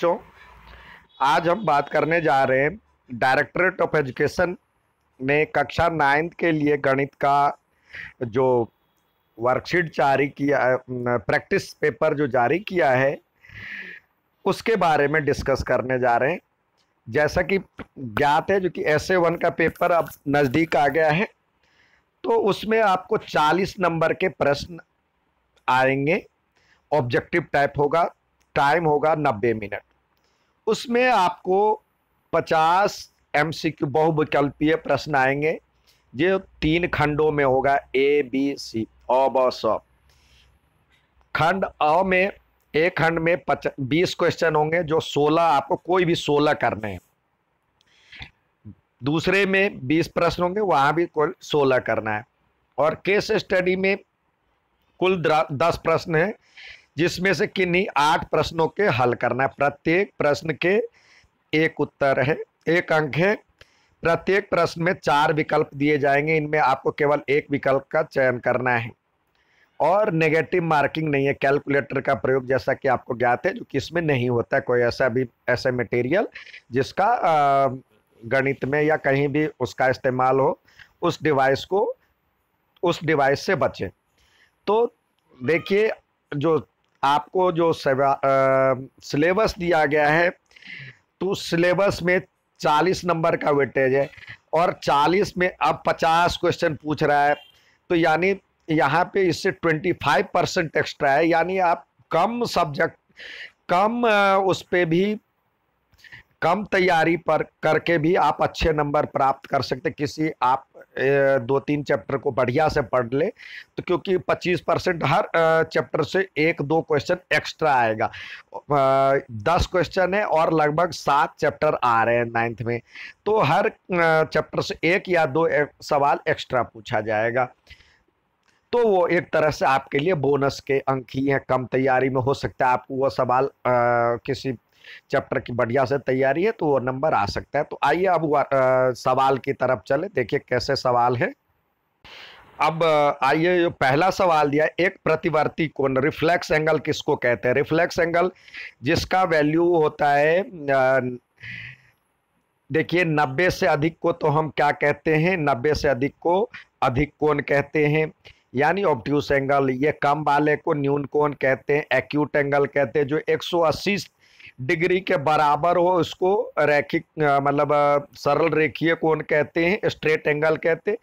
बच्चों आज हम बात करने जा रहे हैं डायरेक्टरेट ऑफ एजुकेशन ने कक्षा नाइन्थ के लिए गणित का जो वर्कशीट जारी किया प्रैक्टिस पेपर जो जारी किया है उसके बारे में डिस्कस करने जा रहे हैं जैसा कि ज्ञात है जो कि एस ए वन का पेपर अब नज़दीक आ गया है तो उसमें आपको 40 नंबर के प्रश्न आएंगे ऑब्जेक्टिव टाइप होगा टाइम होगा 90 मिनट उसमें आपको 50 क्यू बहुविकल्पीय प्रश्न आएंगे जो तीन खंडों में होगा ए बी सी अ ब स खंड अ में एक खंड में बीस क्वेश्चन होंगे जो सोलह आपको कोई भी सोलह करने हैं दूसरे में बीस प्रश्न होंगे वहाँ भी कोई सोलह करना है और केस स्टडी में कुल दस प्रश्न हैं जिसमें से किन्हीं आठ प्रश्नों के हल करना है प्रत्येक प्रश्न के एक उत्तर है एक अंक है प्रत्येक प्रश्न में चार विकल्प दिए जाएंगे इनमें आपको केवल एक विकल्प का चयन करना है और नेगेटिव मार्किंग नहीं है कैलकुलेटर का प्रयोग जैसा कि आपको ज्ञात है जो कि इसमें नहीं होता है कोई ऐसा भी ऐसा मटेरियल जिसका गणित में या कहीं भी उसका इस्तेमाल हो उस डिवाइस को उस डिवाइस से बचें तो देखिए जो आपको जो सिलेबस दिया गया है तो सिलेबस में चालीस नंबर का वेटेज है और चालीस में अब पचास क्वेश्चन पूछ रहा है तो यानी यहाँ पे इससे ट्वेंटी फाइव परसेंट एक्स्ट्रा है यानी आप कम सब्जेक्ट कम उस पर भी कम तैयारी पर करके भी आप अच्छे नंबर प्राप्त कर सकते किसी आप दो तीन चैप्टर को बढ़िया से पढ़ ले तो क्योंकि 25 परसेंट हर चैप्टर से एक दो क्वेश्चन एक्स्ट्रा आएगा दस क्वेश्चन है और लगभग सात चैप्टर आ रहे हैं नाइन्थ में तो हर चैप्टर से एक या दो सवाल एक्स्ट्रा पूछा जाएगा तो वो एक तरह से आपके लिए बोनस के अंक ही हैं कम तैयारी में हो सकता है आपको वो सवाल आ, किसी चैप्टर की बढ़िया से तैयारी है तो वो नंबर आ सकता है तो आइए अब सवाल की तरफ चले देखिए कैसे सवाल है अब आइए जो पहला सवाल दिया एक प्रतिवर्ती कोण रिफ्लेक्स एंगल किसको कहते हैं रिफ्लेक्स एंगल जिसका वैल्यू होता है देखिए नब्बे से अधिक को तो हम क्या कहते हैं नब्बे से अधिक को अधिक कोण कहते हैं यानी ऑब्ट्यूस एंगल ये कम वाले को न्यून कोण कहते हैं एक्यूट एंगल कहते हैं जो 180 सौ डिग्री के बराबर हो उसको रैखिक मतलब सरल रेखीय कोण कहते हैं स्ट्रेट एंगल कहते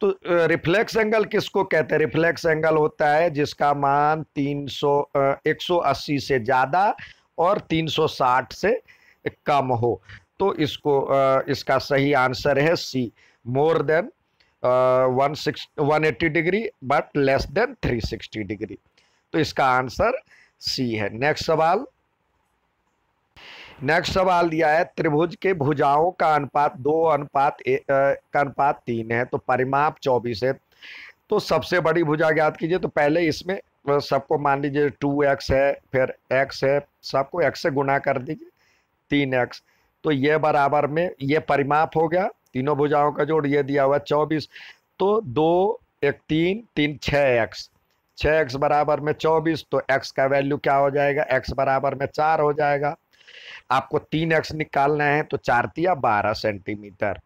तो रिफ्लेक्स एंगल किसको कहते हैं रिफ्लेक्स एंगल होता है जिसका मान 300 180 से ज़्यादा और 360 से कम हो तो इसको इसका सही आंसर है C more than one six one eighty degree but less than 360 degree तो इसका आंसर सी है नेक्स्ट सवाल नेक्स्ट सवाल दिया है त्रिभुज के भुजाओं का अनुपात दो अनुपात का अनुपात तीन है तो परिमाप चौबीस है तो सबसे बड़ी भुजा ज्ञात कीजिए तो पहले इसमें सबको मान लीजिए टू एक्स है फिर एक्स है सबको एक्स से गुणा कर दीजिए तीन एक्स तो ये बराबर में ये परिमाप हो गया तीनों भुजाओं का जोड़ ये दिया हुआ चौबीस तो दो एक तीन तीन छः एक्स छः एक्स बराबर में चौबीस तो एक्स का वैल्यू क्या हो जाएगा एक्स बराबर में चार हो जाएगा आपको तीन एक्स निकालना है तो चार दिया बारह सेंटीमीटर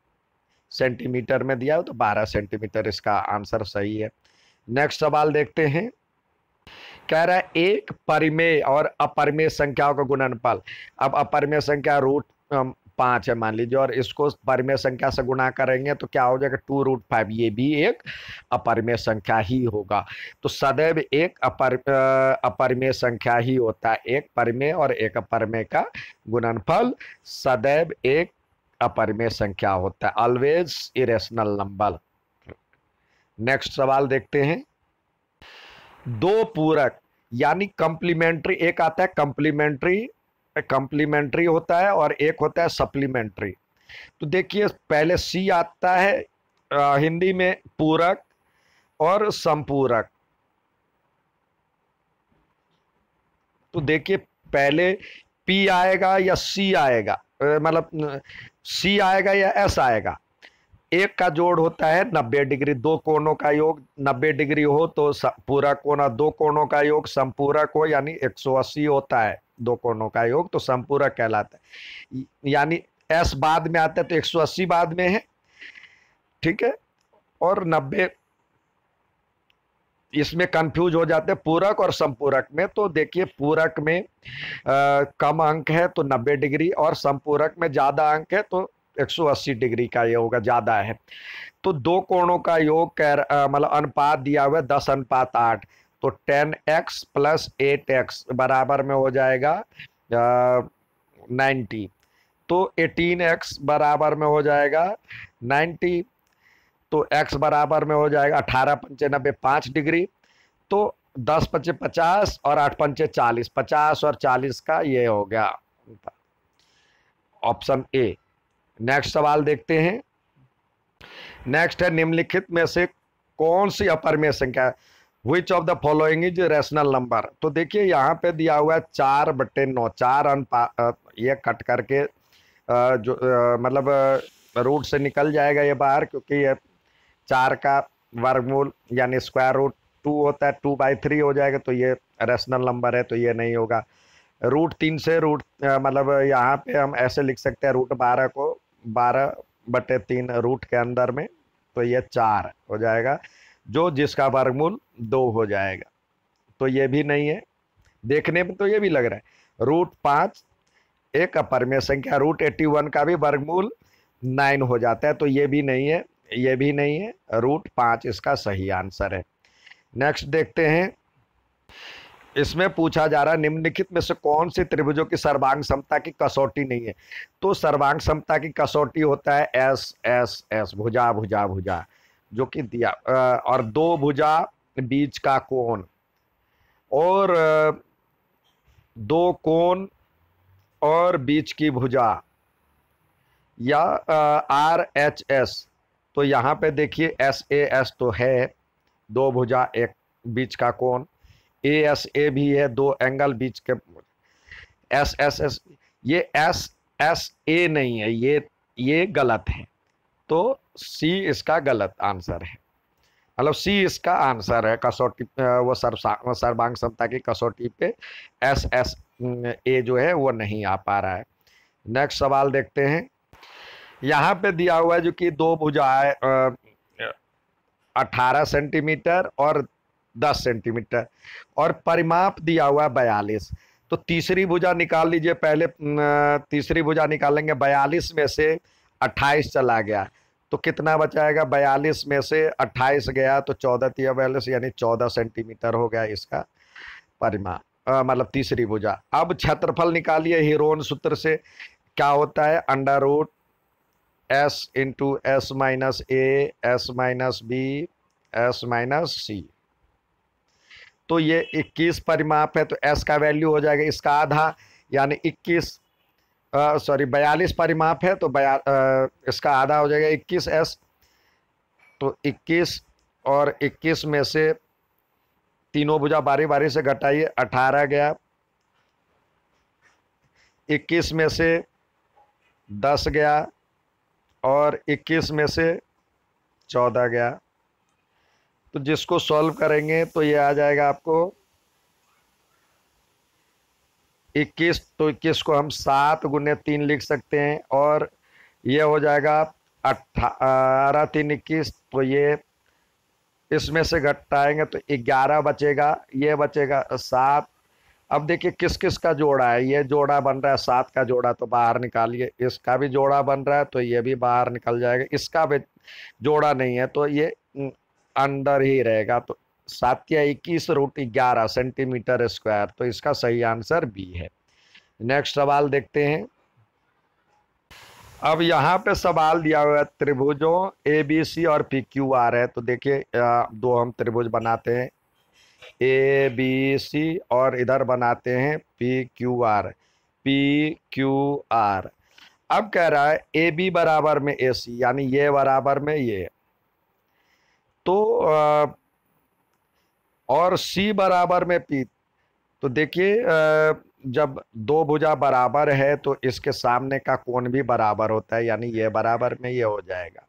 सेंटीमीटर में दिया हो तो बारह सेंटीमीटर इसका आंसर सही है नेक्स्ट सवाल देखते हैं कह रहा है एक परिमेय और अपरिमेय संख्याओं का गुणनफल अब अपरिमेय संख्या रूट पाँच है मान लीजिए और इसको परिमेय संख्या से गुणा करेंगे तो क्या हो जाएगा टू रूट फाइव ये भी एक अपरिमेय संख्या ही होगा तो सदैव एक अपर अपरिमेय संख्या ही होता है एक परिमेय और एक अपरिमेय का गुणनफल सदैव एक अपरिमेय संख्या होता है ऑलवेज इरेशनल नंबर नेक्स्ट सवाल देखते हैं दो पूरक यानी कंप्लीमेंट्री एक आता है कंप्लीमेंट्री कंप्लीमेंट्री होता है और एक होता है सप्लीमेंट्री तो देखिए पहले सी आता है आ, हिंदी में पूरक और संपूरक तो देखिए पहले पी आएगा या सी आएगा मतलब सी आएगा या एस आएगा एक का जोड़ होता है नब्बे डिग्री दो कोणों का योग नब्बे डिग्री हो तो पूरा कोना दो कोणों का योग संपूरक हो यानी 180 होता है दो कोणों का योग तो संपूरक कहलाता है यानी एस बाद में आता है तो 180 बाद में है ठीक है और 90 इसमें कंफ्यूज हो जाते हैं पूरक और संपूरक में तो देखिए पूरक में आ, कम अंक है तो 90 डिग्री और संपूरक में ज़्यादा अंक है तो 180 डिग्री का ये होगा ज़्यादा है तो दो कोणों का योग कह मतलब अनुपात दिया हुआ है दस अनुपात आठ तो ten x plus eight x बराबर में हो जाएगा नाइन्टी तो एटीन एक्स बराबर में हो जाएगा नाइन्टी तो एक्स बराबर में हो जाएगा अठारह पंचे नब्बे पाँच डिग्री तो दस पंचे पचास और आठ पंचे चालीस पचास और चालीस का ये हो गया ऑप्शन ए नेक्स्ट सवाल देखते हैं नेक्स्ट है निम्नलिखित में से कौन सी अपर में संख्या which of the following is rational number तो देखिए यहाँ पे दिया हुआ है चार बटे नौ चार अन ये कट करके जो मतलब रूट से निकल जाएगा ये बाहर क्योंकि ये चार का वर्गमूल यानी स्क्वायर रूट टू होता है टू बाई थ्री हो जाएगा तो ये रेशनल नंबर है तो ये नहीं होगा रूट तीन से रूट मतलब यहाँ पे हम ऐसे लिख सकते हैं रूट बारह को बारह बटे तीन रूट के अंदर में तो ये चार हो जाएगा जो जिसका वर्गमूल दो हो जाएगा तो ये भी नहीं है देखने में तो ये भी लग रहा है रूट पाँच एक में संख्या रूट एट्टी वन का भी वर्गमूल नाइन हो जाता है तो ये भी नहीं है ये भी नहीं है रूट पाँच इसका सही आंसर है नेक्स्ट देखते हैं इसमें पूछा जा रहा है निम्नलिखित में से कौन से त्रिभुजों की सर्वांग समता की कसौटी नहीं है तो सर्वांग समता की कसौटी होता है एस एस एस भुजा भुजा भुजा जो कि दिया और दो भुजा बीच का कोण और दो कोण और बीच की भुजा या आर एच एस तो यहाँ पे देखिए एस ए एस तो है दो भुजा एक बीच का कोण ए एस ए भी है दो एंगल बीच के एस एस एस ये एस एस ए नहीं है ये ये गलत है तो सी इसका गलत आंसर है मतलब सी इसका आंसर है कसौटी वो सर्व सर्वांग समता की कसौटी पे एस एस ए जो है वो नहीं आ पा रहा है नेक्स्ट सवाल देखते हैं यहाँ पे दिया हुआ है जो कि दो भुजाएं अठारह सेंटीमीटर और दस सेंटीमीटर और परिमाप दिया हुआ है बयालीस तो तीसरी भुजा निकाल लीजिए पहले तीसरी भुजा निकालेंगे बयालीस में से अट्ठाईस चला गया तो कितना बचाएगा बयालीस में से अट्ठाईस गया तो चौदह तीय बयालीस यानी चौदह सेंटीमीटर हो गया इसका परिमा मतलब तीसरी भुजा अब क्षेत्रफल निकालिए हीरोन सूत्र से क्या होता है under root s into s minus a s minus b s minus c तो ये 21 परिमाप है तो एस का वैल्यू हो जाएगा इसका आधा यानी 21 सॉरी बयालीस परिमाप है तो बया आ, इसका आधा हो जाएगा इक्कीस एस तो इक्कीस और इक्कीस में से तीनों भुजा बारी बारी से घटाइए अठारह गया इक्कीस में से दस गया और इक्कीस में से चौदह गया तो जिसको सॉल्व करेंगे तो ये आ जाएगा आपको इक्कीस तो इक्कीस को हम सात गुने तीन लिख सकते हैं और यह हो जाएगा अट्ठारह तीन इक्कीस तो ये इसमें से घटाएंगे तो ग्यारह बचेगा ये बचेगा सात अब देखिए किस किस का जोड़ा है ये जोड़ा बन रहा है सात का जोड़ा तो बाहर निकालिए इसका भी जोड़ा बन रहा है तो ये भी बाहर निकल जाएगा इसका भी जोड़ा नहीं है तो ये अंदर ही रहेगा तो सात या इक्कीस रूट ग्यारह सेंटीमीटर स्क्वायर तो इसका सही आंसर बी है नेक्स्ट सवाल देखते हैं अब यहाँ पे सवाल दिया हुआ है त्रिभुजों ए बी सी और पी क्यू आर है तो देखिए दो हम त्रिभुज बनाते हैं ए बी सी और इधर बनाते हैं P Q R P Q R अब कह रहा है ए बी बराबर में ए सी यानी ये बराबर में ये तो आ, और सी बराबर में पी तो देखिए जब दो भुजा बराबर है तो इसके सामने का कोण भी बराबर होता है यानी ये बराबर में ये हो जाएगा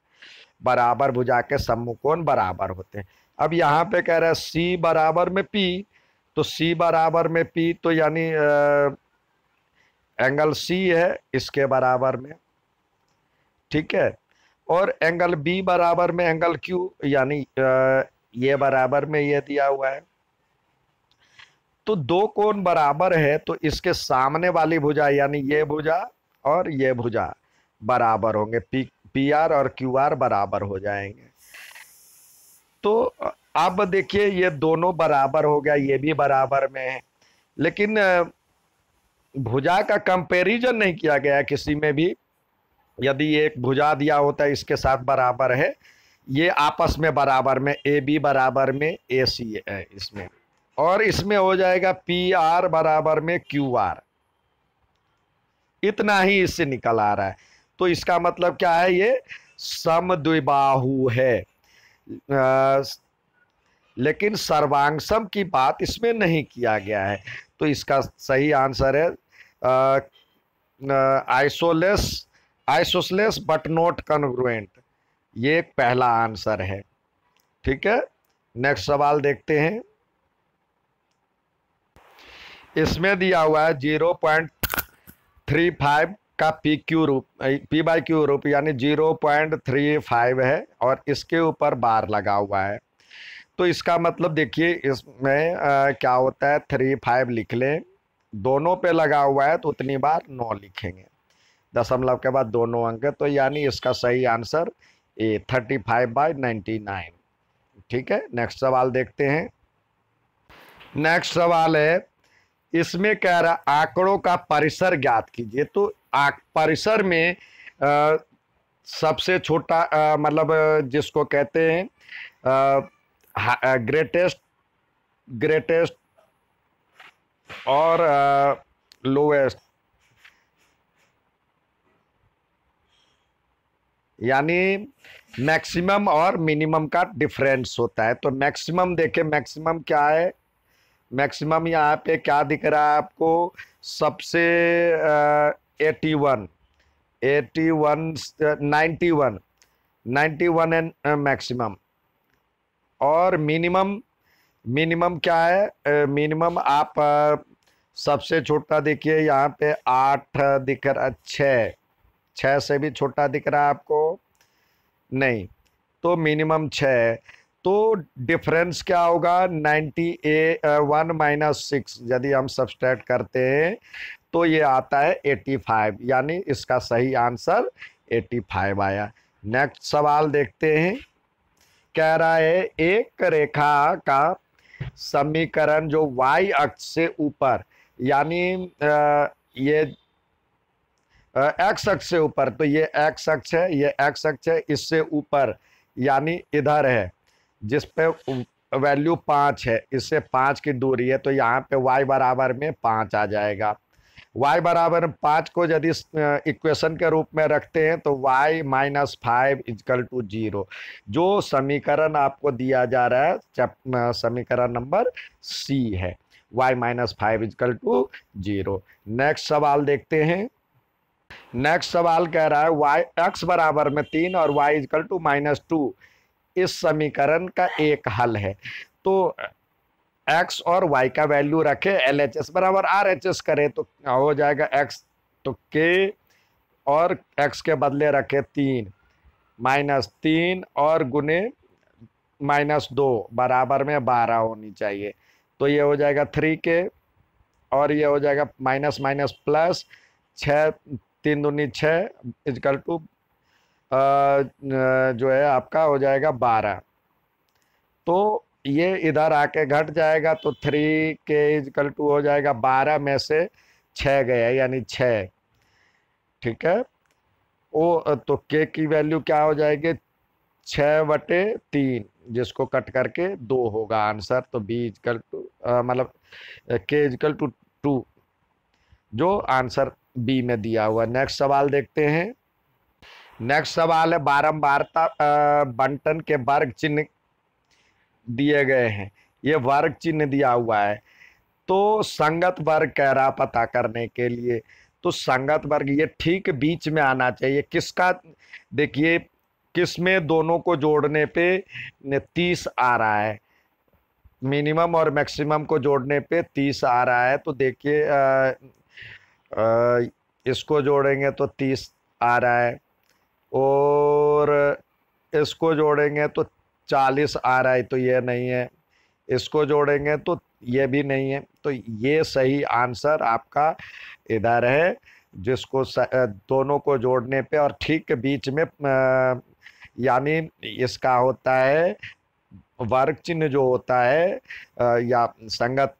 बराबर भुजा के सम्मुकोण बराबर होते हैं अब यहाँ पे कह रहा है सी बराबर में पी तो सी बराबर में पी तो यानी एंगल सी है इसके बराबर में ठीक है और एंगल बी बराबर में एंगल क्यू यानी ये बराबर में ये दिया हुआ है तो दो कोण बराबर है तो इसके सामने वाली भुजा यानी ये भुजा और ये भुजा बराबर होंगे पी पी आर और क्यू आर बराबर हो जाएंगे तो अब देखिए ये दोनों बराबर हो गया ये भी बराबर में है लेकिन भुजा का कंपैरिजन नहीं किया गया किसी में भी यदि एक भुजा दिया होता है इसके साथ बराबर है ये आपस में बराबर में ए बी बराबर में ए सी है इसमें और इसमें हो जाएगा पी आर बराबर में क्यू आर इतना ही इससे निकल आ रहा है तो इसका मतलब क्या है ये द्विबाहु है आ, लेकिन सर्वांगसम की बात इसमें नहीं किया गया है तो इसका सही आंसर है isosceles isosceles but not congruent ये पहला आंसर है ठीक है नेक्स्ट सवाल देखते हैं इसमें दिया हुआ है जीरो पॉइंट थ्री फाइव का पी क्यू रूप पी बाई क्यू रूप यानी जीरो पॉइंट थ्री फाइव है और इसके ऊपर बार लगा हुआ है तो इसका मतलब देखिए इसमें आ, क्या होता है थ्री फाइव लिख लें दोनों पे लगा हुआ है तो उतनी बार नौ लिखेंगे दशमलव के बाद दोनों अंक तो यानी इसका सही answer A thirty five by ninety nine ठीक है नेक्स्ट सवाल देखते हैं नेक्स्ट सवाल है इसमें कह रहा आंकड़ों का परिसर ज्ञात कीजिए तो परिसर में आ, सबसे छोटा मतलब जिसको कहते हैं ग्रेटेस्ट ग्रेटेस्ट और लोएस्ट यानी मैक्सिमम और मिनिमम का डिफरेंस होता है तो मैक्सिमम देखें मैक्सिमम क्या है मैक्सिमम यहाँ पे क्या दिख रहा है आपको सबसे eighty one eighty one ninety one ninety one and maximum और मिनिमम मिनिमम क्या है मिनिमम uh, आप uh, सबसे छोटा देखिए यहाँ पे आठ दिख रहा छः छः से भी छोटा दिख रहा है आपको नहीं तो मिनिमम छः तो डिफरेंस क्या होगा ninety a one minus six यदि हम सब्सट्रैक्ट करते हैं तो ये आता है एट्टी फाइव यानी इसका सही आंसर एट्टी फाइव आया नेक्स्ट सवाल देखते हैं कह रहा है एक रेखा का समीकरण जो y अक्ष से ऊपर यानी ये एक्स अक्ष से ऊपर तो ये एक्स अक्ष है ये एक्स अक्ष है इससे ऊपर यानी इधर है जिस पे वैल्यू पाँच है इससे पाँच की दूरी है तो यहाँ पे वाई बराबर में पाँच आ जाएगा वाई बराबर पाँच को यदि इक्वेशन के रूप में रखते हैं तो y minus five equal to zero जो समीकरण आपको दिया जा रहा है समीकरण नंबर सी है y minus five equal to zero next सवाल देखते हैं नेक्स्ट सवाल कह रहा है वाई एक्स बराबर में तीन और y equal to minus two इस समीकरण का एक हल है तो एक्स और वाई का वैल्यू रखे एल एच एस बराबर आर एच एस करे तो हो जाएगा एक्स तो के और एक्स के बदले रखे तीन माइनस तीन और गुने माइनस दो बराबर में बारह होनी चाहिए तो ये हो जाएगा थ्री के और ये हो जाएगा माइनस माइनस प्लस छः तीन दूनी छः इजकल टू जो है आपका हो जाएगा बारह तो ये इधर आके घट जाएगा तो थ्री के इजकल टू हो जाएगा बारह में से छः गया यानी छः ठीक है ओ तो के की वैल्यू क्या हो जाएगी छः बटे तीन जिसको कट करके दो होगा आंसर तो बी इजकल टू मतलब के इजकल टू टू जो आंसर बी में दिया हुआ नेक्स्ट सवाल देखते हैं नेक्स्ट सवाल है बारम्बारता बंटन के वर्ग चिन्ह दिए गए हैं ये वर्ग चिन्ह दिया हुआ है तो संगत वर्ग कह रहा पता करने के लिए तो संगत वर्ग ये ठीक बीच में आना चाहिए किसका देखिए किस में दोनों को जोड़ने पे तीस आ रहा है मिनिमम और मैक्सिमम को जोड़ने पे तीस आ रहा है तो देखिए इसको जोड़ेंगे तो तीस आ रहा है और इसको जोड़ेंगे तो चालीस आ रहा है तो ये नहीं है इसको जोड़ेंगे तो ये भी नहीं है तो ये सही आंसर आपका इधर है जिसको दोनों को जोड़ने पे और ठीक बीच में यानी इसका होता है वर्ग चिन्ह जो होता है या संगत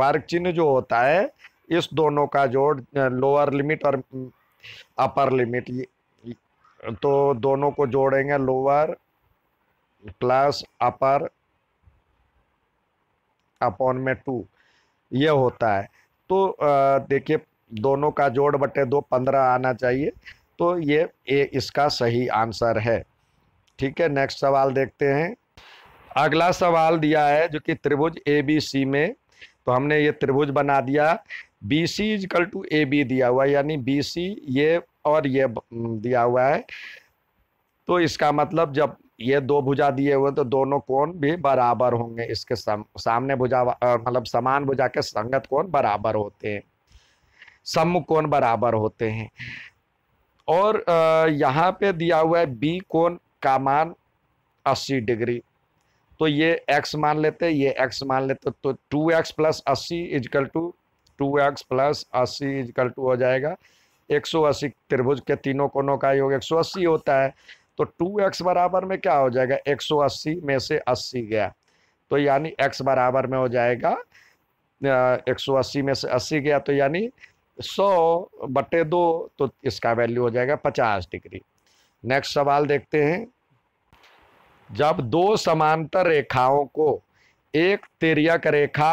वर्ग चिन्ह जो होता है इस दोनों का जोड़ लोअर लिमिट और अपर लिमिट तो दोनों को जोड़ेंगे लोअर प्लस अपर अपॉन में टू ये होता है तो देखिए दोनों का जोड़ बटे दो पंद्रह आना चाहिए तो ये ए, इसका सही आंसर है ठीक है नेक्स्ट सवाल देखते हैं अगला सवाल दिया है जो कि त्रिभुज ए बी सी में तो हमने ये त्रिभुज बना दिया B C equal to A B दिया हुआ है यानी बी सी ये और ये दिया हुआ है तो इसका मतलब जब ये दो भुजा दिए हुए तो दोनों कोण भी बराबर होंगे इसके सम, सामने भुजा मतलब समान भुजा के संगत कोण बराबर होते हैं सम्मुख कोण बराबर होते हैं और यहाँ पे दिया हुआ है बी कोण का मान 80 डिग्री तो ये x मान लेते ये x मान लेते तो 2x एक्स प्लस अस्सी equal to two x plus अस्सी इजकल टू हो जाएगा एक सौ अस्सी त्रिभुज के तीनों कोनों का योग एक सौ अस्सी होता है तो टू एक्स बराबर में क्या हो जाएगा एक सौ अस्सी में से अस्सी गया तो यानी एक्स बराबर में हो जाएगा एक सौ अस्सी में से अस्सी गया तो यानी सौ बटे दो तो इसका वैल्यू हो जाएगा पचास डिग्री नेक्स्ट सवाल देखते हैं जब दो समांतर रेखाओं को एक तिरक रेखा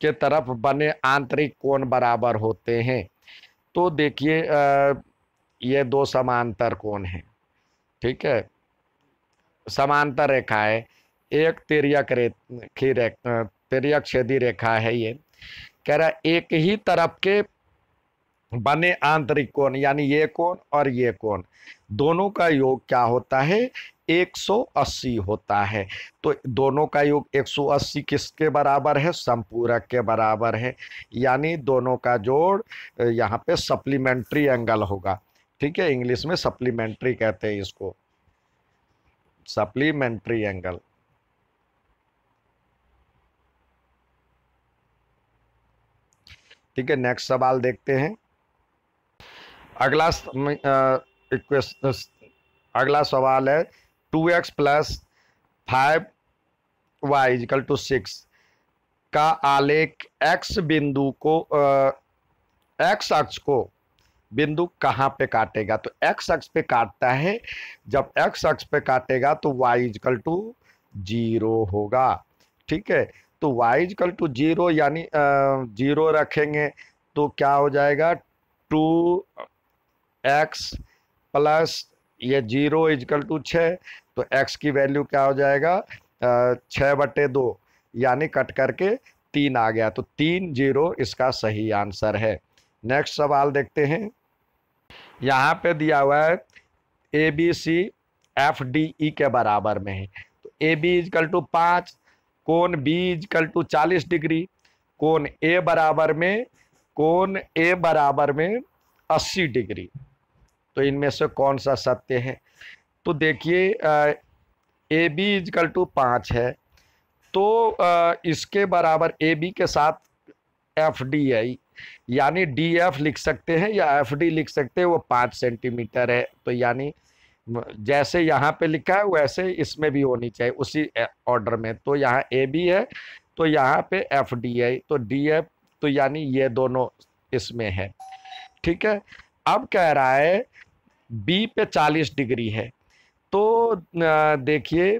के तरफ बने आंतरिक कोण बराबर होते हैं तो देखिए ये दो समांतर कोण हैं ठीक है समांतर रेखा है एक तिरक रेखी रेख तिरक छेदी रेखा है ये कह रहा एक ही तरफ के बने आंतरिक कोण यानी ये कोण और ये कोण दोनों का योग क्या होता है 180 होता है तो दोनों का योग 180 किसके बराबर है संपूरक के बराबर है यानी दोनों का जोड़ यहाँ पे सप्लीमेंट्री एंगल होगा ठीक है इंग्लिश में सप्लीमेंट्री कहते हैं इसको सप्लीमेंट्री एंगल ठीक है नेक्स्ट सवाल देखते हैं अगला इक्वेश अगला सवाल है two x plus five y equal to six का आलेख एक्स बिंदु को एक्स अक्ष को बिंदु कहाँ पे काटेगा तो एक्स अक्ष पे काटता है जब एक्स अक्ष पे काटेगा तो वाई इजकल टू जीरो होगा ठीक है तो वाई इजकल टू जीरो यानी जीरो रखेंगे तो क्या हो जाएगा टू एक्स प्लस ये जीरो इजकल टू छः तो एक्स की वैल्यू क्या हो जाएगा छः बटे दो यानी कट करके तीन आ गया तो तीन जीरो इसका सही आंसर है नेक्स्ट सवाल देखते हैं यहाँ पे दिया हुआ है A B C F D E के बराबर में है तो ए बी इजकल टू पाँच कौन बी इजकल टू चालीस डिग्री कौन ए बराबर में कौन ए बराबर में अस्सी डिग्री तो इनमें से कौन सा सत्य है तो देखिए ए बी इजकल टू पाँच है तो आ, इसके बराबर ए बी के साथ एफ डी आई यानी डी एफ लिख सकते हैं या एफ डी लिख सकते हैं वो पाँच सेंटीमीटर है तो यानी जैसे यहाँ पे लिखा है वैसे इसमें भी होनी चाहिए उसी ऑर्डर में तो यहाँ ए बी है तो यहाँ पे एफ डी आई तो डी एफ तो यानी ये दोनों इसमें है ठीक है अब कह रहा है बी पे 40 डिग्री है तो देखिए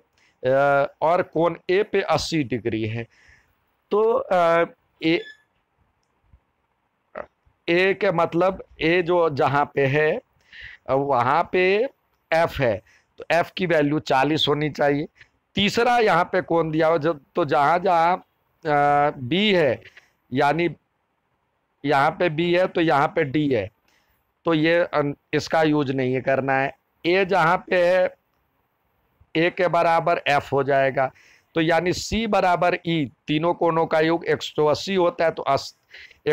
और कोण ए पे 80 डिग्री है तो ए ए के मतलब ए जो जहाँ पे है वहाँ पे एफ है तो एफ की वैल्यू 40 होनी चाहिए तीसरा यहाँ पे कौन दिया हो जब तो जहाँ जहाँ बी है यानी यहाँ पे बी है तो यहाँ पे डी है तो ये इसका यूज नहीं करना है ए जहाँ पे है ए के बराबर एफ हो जाएगा तो यानी सी बराबर ई e, तीनों कोणों का योग 180 होता है तो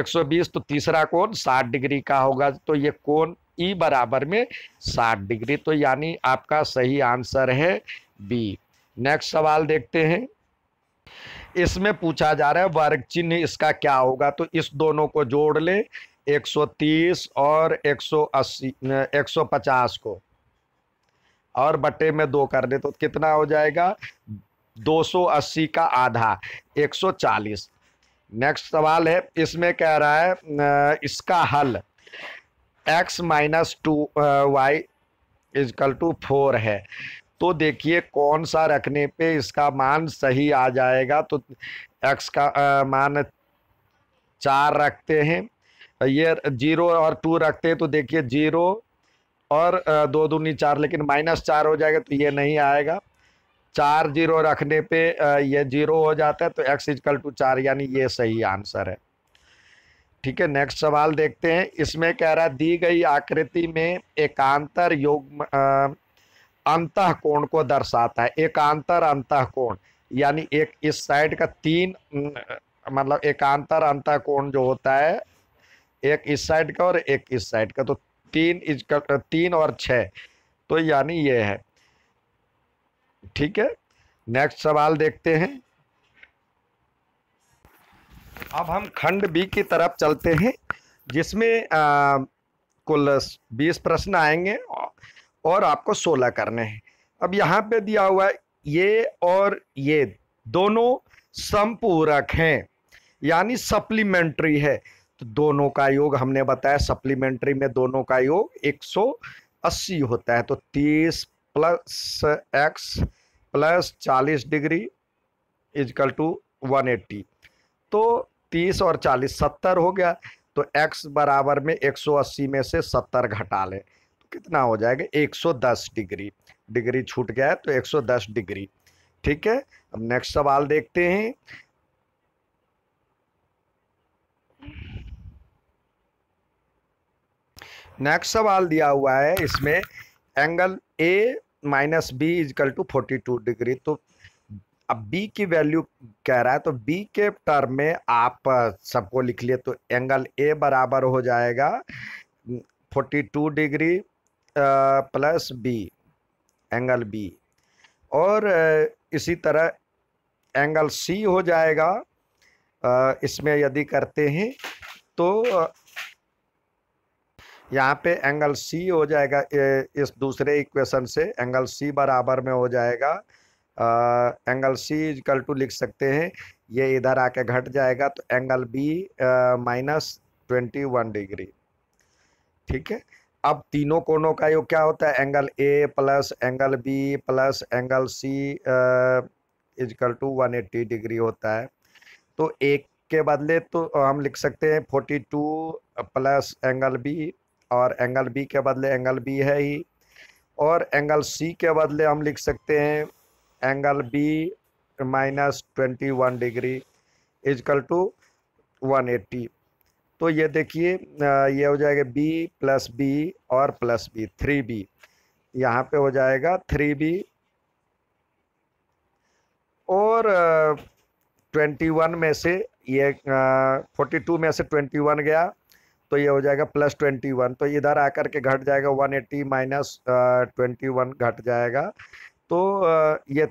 120 तो तीसरा कोण 60 डिग्री का होगा तो ये कोण ई e बराबर में 60 डिग्री तो यानी आपका सही आंसर है बी नेक्स्ट सवाल देखते हैं इसमें पूछा जा रहा है वर्ग चिन्ह इसका क्या होगा तो इस दोनों को जोड़ ले 130 और 180 150 को और बटे में दो कर दे तो कितना हो जाएगा 280 का आधा 140 नेक्स्ट सवाल है इसमें कह रहा है इसका हल x minus two y equal to four है तो देखिए कौन सा रखने पे इसका मान सही आ जाएगा तो x का आ, मान चार रखते हैं ये जीरो और टू रखते हैं तो देखिए जीरो और दो दूनी चार लेकिन माइनस चार हो जाएगा तो ये नहीं आएगा चार जीरो रखने पे ये जीरो हो जाता है तो एक्स इजकल टू चार यानी ये सही आंसर है ठीक है नेक्स्ट सवाल देखते हैं इसमें कह रहा है दी गई आकृति में एकांतर योग अंत कोण को दर्शाता है एकांतर अंत कोण यानी एक इस साइड का तीन मतलब एकांतर अंत कोण जो होता है एक इस साइड का और एक इस साइड का तो तीन इज तीन और छः तो यानी ये है ठीक है नेक्स्ट सवाल देखते हैं अब हम खंड बी की तरफ चलते हैं जिसमें आ, कुल बीस प्रश्न आएंगे और आपको सोलह करने हैं अब यहाँ पे दिया हुआ है ये और ये दोनों संपूरक हैं यानी सप्लीमेंट्री है तो दोनों का योग हमने बताया सप्लीमेंट्री में दोनों का योग 180 होता है तो 30 प्लस एक्स प्लस चालीस डिग्री इजकल टू वन तो तीस और चालीस सत्तर हो गया तो एक्स बराबर में एक सौ अस्सी में से सत्तर घटा लें तो कितना हो जाएगा एक सौ दस डिग्री डिग्री छूट गया है तो एक सौ दस डिग्री ठीक है अब नेक्स्ट सवाल देखते हैं नेक्स्ट सवाल दिया हुआ है इसमें angle A minus B equal to forty two degree तो अब बी की वैल्यू कह रहा है तो बी के टर्म में आप सबको लिख लिए तो एंगल ए बराबर हो जाएगा forty two degree plus B angle B और इसी तरह एंगल सी हो जाएगा इसमें यदि करते हैं तो यहाँ पे एंगल सी हो जाएगा इस दूसरे इक्वेशन से एंगल सी बराबर में हो जाएगा आ, एंगल सी इजकल टू लिख सकते हैं ये इधर आके घट जाएगा तो angle B minus twenty one degree ठीक है अब तीनों कोनों का योग क्या होता है angle A plus angle B plus angle C equal to one eighty degree होता है तो एक के बदले तो हम लिख सकते हैं forty two plus angle B और एंगल बी के बदले एंगल बी है ही और एंगल सी के बदले हम लिख सकते हैं angle B minus twenty one degree equal to one eighty तो ये देखिए ये हो जाएगा बी प्लस बी और प्लस बी थ्री बी यहाँ पे हो जाएगा थ्री बी और ट्वेंटी वन में से ये फोर्टी टू में से ट्वेंटी वन गया तो ये हो जाएगा प्लस ट्वेंटी वन तो इधर आकर के घट जाएगा one eighty minus twenty one घट जाएगा तो ये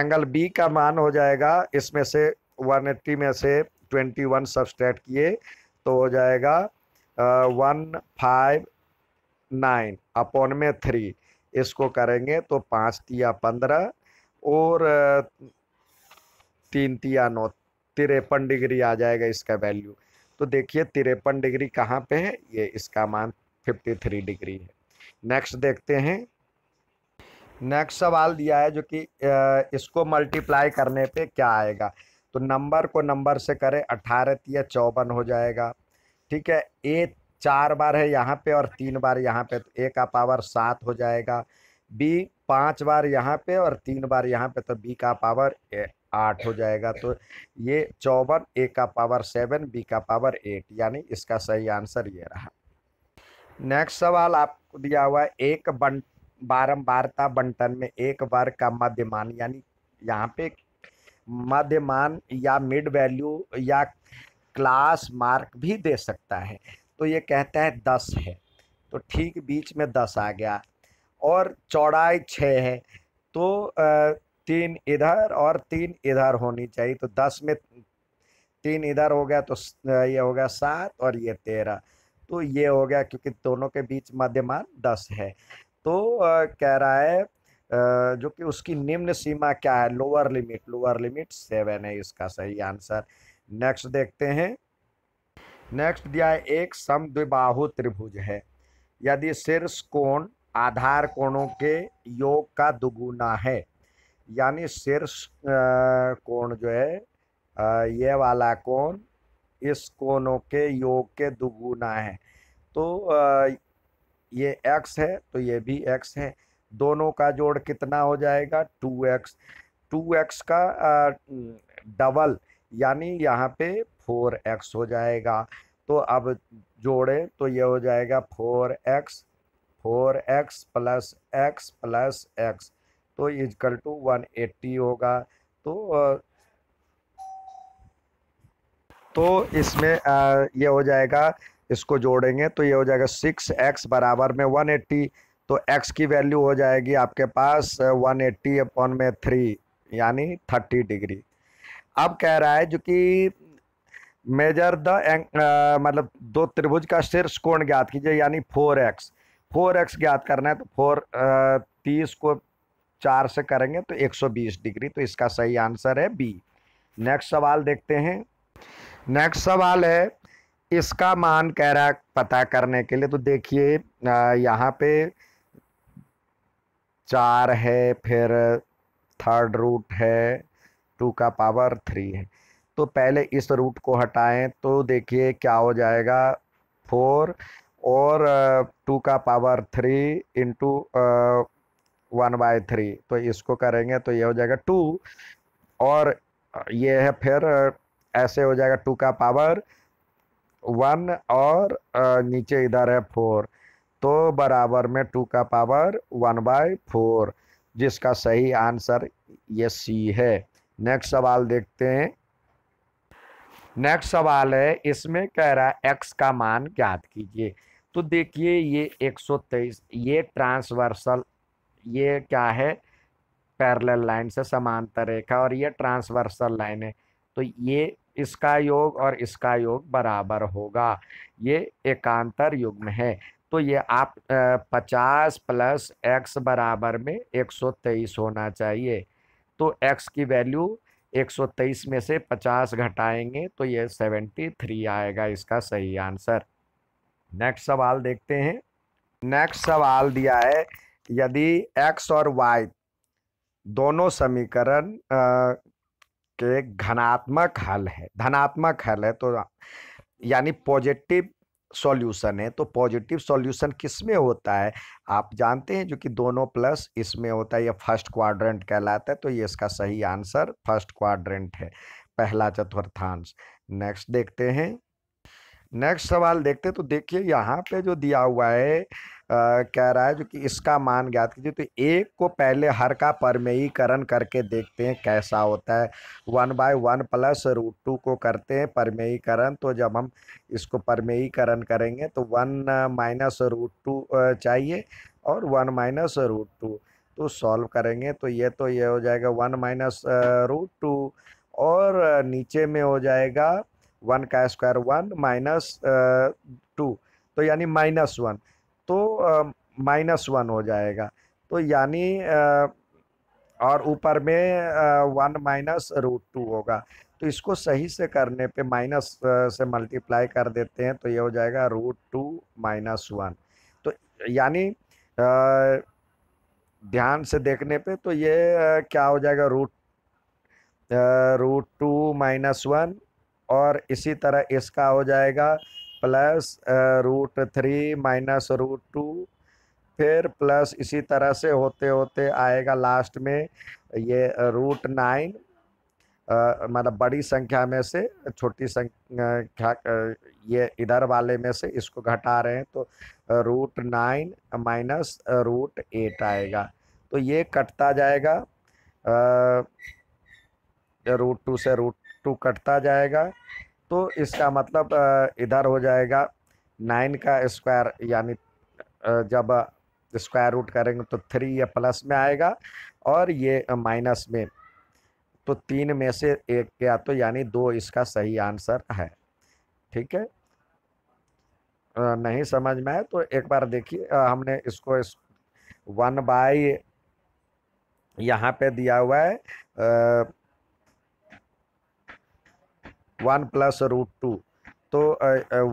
एंगल बी का मान हो जाएगा इसमें से वन एट्टी में से ट्वेंटी वन सब्सट्रैक्ट किए तो हो जाएगा वन फाइव नाइन अपॉन में थ्री इसको करेंगे तो पाँच तिया पंद्रह और तीन तिया नौ तिरपन डिग्री आ जाएगा इसका वैल्यू तो देखिए तिरपन डिग्री कहाँ पे है ये इसका मान 53 डिग्री है नेक्स्ट देखते हैं नेक्स्ट सवाल दिया है जो कि इसको मल्टीप्लाई करने पे क्या आएगा तो नंबर को नंबर से करें अठारह या चौवन हो जाएगा ठीक है ए चार बार है यहाँ पे और तीन बार यहाँ पे तो ए का पावर सात हो जाएगा बी पाँच बार यहाँ पे और तीन बार यहाँ पे तो बी का पावर आठ हो जाएगा तो ये चौवन ए का पावर सेवन बी का पावर एट यानी इसका सही आंसर ये रहा नेक्स्ट सवाल आपको दिया हुआ है एक बन बारम्बारता बंटन में एक वर्ग का मध्यमान यानी यहाँ पे मध्यमान या मिड वैल्यू या क्लास मार्क भी दे सकता है तो ये कहता है दस है तो ठीक बीच में दस आ गया और चौड़ाई छः है तो तीन इधर और तीन इधर होनी चाहिए तो दस में तीन इधर हो गया तो ये हो गया सात और ये तेरह तो ये हो गया क्योंकि दोनों के बीच मध्यमान दस है तो कह रहा है जो कि उसकी निम्न सीमा क्या है lower limit lower limit seven है इसका सही आंसर नेक्स्ट देखते हैं नेक्स्ट दिया है एक समद्विबाहु त्रिभुज है यदि शीर्ष कोण आधार कोणों के योग का दुगुना है यानी शीर्ष कोण जो है ये वाला कोण इस कोणों के योग के दुगुना है तो ये एक्स है तो ये भी एक्स है दोनों का जोड़ कितना हो जाएगा टू एक्स टू एक्स का डबल यानी यहाँ पे फोर एक्स हो जाएगा तो अब जोड़ें तो ये हो जाएगा four x four x plus x plus x तो इजकल टू वन एट्टी होगा तो तो इसमें ये हो जाएगा इसको जोड़ेंगे तो ये हो जाएगा सिक्स एक्स बराबर में वन एट्टी तो एक्स की वैल्यू हो जाएगी आपके पास वन एट्टी अपॉन में थ्री यानी थर्टी डिग्री अब कह रहा है जो कि मेजर द मतलब दो त्रिभुज का शीर्ष कोण ज्ञात कीजिए यानी फोर एक्स फोर एक्स ज्ञात करना है तो फोर तीस को चार से करेंगे तो 120 डिग्री तो इसका सही आंसर है बी नेक्स्ट सवाल देखते हैं नेक्स्ट सवाल है इसका मान कह रहा पता करने के लिए तो देखिए यहाँ पे चार है फिर थर्ड रूट है टू का पावर थ्री है तो पहले इस रूट को हटाएं तो देखिए क्या हो जाएगा फोर और टू का power three into one by three तो इसको करेंगे तो ये हो जाएगा टू और ये है फिर ऐसे हो जाएगा टू का पावर वन और नीचे इधर है फोर तो बराबर में टू का पावर वन बाय फोर जिसका सही आंसर ये सी है नेक्स्ट सवाल देखते हैं नेक्स्ट सवाल है इसमें कह रहा है एक्स का मान ज्ञात कीजिए तो देखिए ये 123 ये ट्रांसवर्सल ये क्या है पैरेलल लाइन से समांतर रेखा और ये ट्रांसवर्सल लाइन है तो ये इसका योग और इसका योग बराबर होगा ये एकांतर युग्म है तो ये आप पचास प्लस एक्स बराबर में एक सौ तेईस होना चाहिए तो एक्स की वैल्यू एक सौ तेईस में से पचास घटाएंगे तो ये सेवेंटी थ्री आएगा इसका सही आंसर नेक्स्ट सवाल देखते हैं नेक्स्ट सवाल दिया है यदि एक्स और वाई दोनों समीकरण के घनात्मक हल है धनात्मक हल है तो यानी पॉजिटिव सॉल्यूशन है तो पॉजिटिव सॉल्यूशन किस में होता है आप जानते हैं जो कि दोनों प्लस इसमें होता है ये फर्स्ट क्वाड्रेंट कहलाता है तो ये इसका सही आंसर फर्स्ट क्वाड्रेंट है पहला चतुर्थांश नेक्स्ट देखते हैं नेक्स्ट सवाल देखते तो देखिए यहाँ पे जो दिया हुआ है आ, कह रहा है जो कि इसका मान ज्ञात कीजिए तो एक को पहले हर का परमेयीकरण करके देखते हैं कैसा होता है one by one plus root two को करते हैं परमेयीकरण तो जब हम इसको परमेयीकरण करेंगे तो वन माइनस रूट टू चाहिए और वन माइनस रूट टू तो सॉल्व करेंगे तो ये तो ये हो जाएगा वन माइनस रूट टू और नीचे में हो जाएगा वन का स्क्वायर वन माइनस टू तो यानी माइनस वन तो माइनस वन हो जाएगा तो यानी और ऊपर में वन माइनस रूट टू होगा तो इसको सही से करने पे माइनस से मल्टीप्लाई कर देते हैं तो ये हो जाएगा रूट टू माइनस वन तो यानी ध्यान से देखने पे तो ये क्या हो जाएगा root root two minus one और इसी तरह इसका हो जाएगा plus root three minus root two फिर प्लस इसी तरह से होते होते आएगा लास्ट में ये रूट नाइन मतलब बड़ी संख्या में से छोटी संख्या ये इधर वाले में से इसको घटा रहे हैं तो root nine minus root eight आएगा तो ये कटता जाएगा रूट टू से रूट टू कटता जाएगा तो इसका मतलब इधर हो जाएगा नाइन का स्क्वायर यानी जब स्क्वायर रूट करेंगे तो थ्री ये प्लस में आएगा और ये माइनस में तो तीन में से एक क्या तो यानी दो इसका सही आंसर है ठीक है नहीं समझ में आए तो एक बार देखिए हमने इसको इस, वन बाई यहाँ पे दिया हुआ है आ, वन प्लस रूट टू तो